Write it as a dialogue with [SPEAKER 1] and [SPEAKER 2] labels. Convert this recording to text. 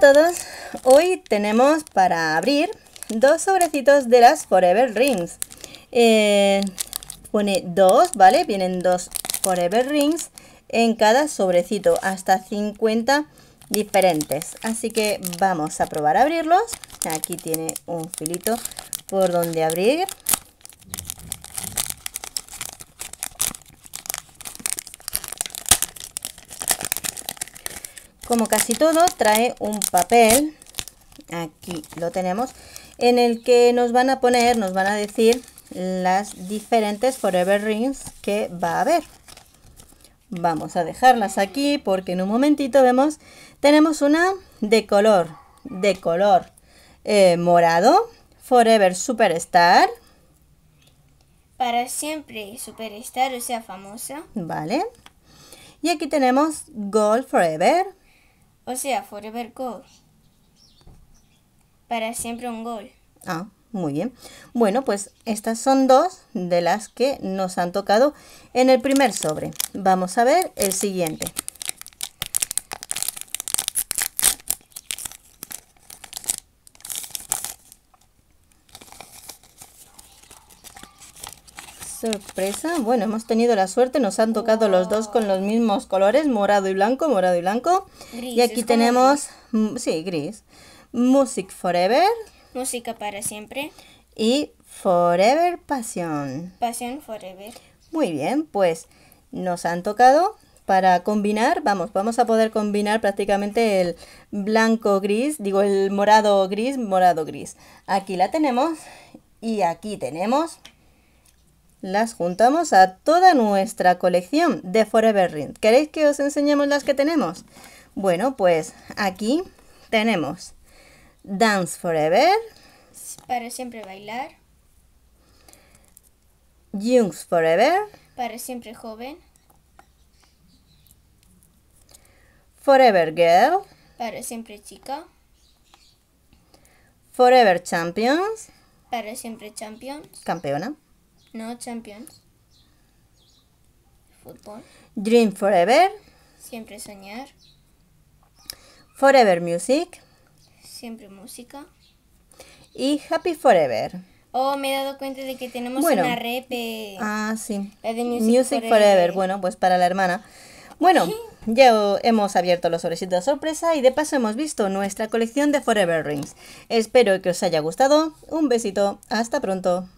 [SPEAKER 1] todos, hoy tenemos para abrir dos sobrecitos de las Forever Rings. Eh, pone dos, ¿vale? Vienen dos Forever Rings en cada sobrecito, hasta 50 diferentes. Así que vamos a probar a abrirlos. Aquí tiene un filito por donde abrir, como casi todo, trae un papel, aquí lo tenemos, en el que nos van a poner, nos van a decir las diferentes Forever Rings que va a haber. Vamos a dejarlas aquí porque en un momentito vemos, tenemos una de color, de color eh, morado, Forever Superstar.
[SPEAKER 2] Para siempre Superstar, o sea, famosa.
[SPEAKER 1] Vale. Y aquí tenemos Gold Forever,
[SPEAKER 2] o sea, forever Para siempre un gol.
[SPEAKER 1] Ah, muy bien. Bueno, pues estas son dos de las que nos han tocado en el primer sobre. Vamos a ver el siguiente. sorpresa. Bueno, hemos tenido la suerte, nos han tocado los dos con los mismos colores, morado y blanco, morado y blanco. y aquí tenemos, mm, sí, gris. Music Forever.
[SPEAKER 2] Música para siempre.
[SPEAKER 1] Y Forever Pasión.
[SPEAKER 2] Pasión Forever.
[SPEAKER 1] Muy bien, pues nos han tocado para combinar, vamos, vamos a poder combinar prácticamente el blanco gris, digo el morado gris, morado gris. Aquí la tenemos y aquí tenemos las juntamos a toda nuestra colección de Forever Ring. ¿Queréis que os enseñemos las que tenemos? Bueno, pues aquí tenemos Dance Forever.
[SPEAKER 2] Para siempre bailar.
[SPEAKER 1] Youngs Forever.
[SPEAKER 2] Para siempre joven.
[SPEAKER 1] Forever Girl.
[SPEAKER 2] Para siempre chica.
[SPEAKER 1] Forever Champions.
[SPEAKER 2] Para siempre champions. Campeona. No, Champions. Fútbol.
[SPEAKER 1] Dream Forever.
[SPEAKER 2] Siempre soñar.
[SPEAKER 1] Forever Music.
[SPEAKER 2] Siempre música.
[SPEAKER 1] Y Happy Forever.
[SPEAKER 2] Oh, me he dado cuenta de que tenemos una repe. Ah, sí. La de Music, Forever.
[SPEAKER 1] Bueno, pues para la hermana. Bueno, ya hemos abierto los sobrecitos de sorpresa y de paso hemos visto nuestra colección de Forever Rings. Espero que os haya gustado. Un besito. Hasta pronto.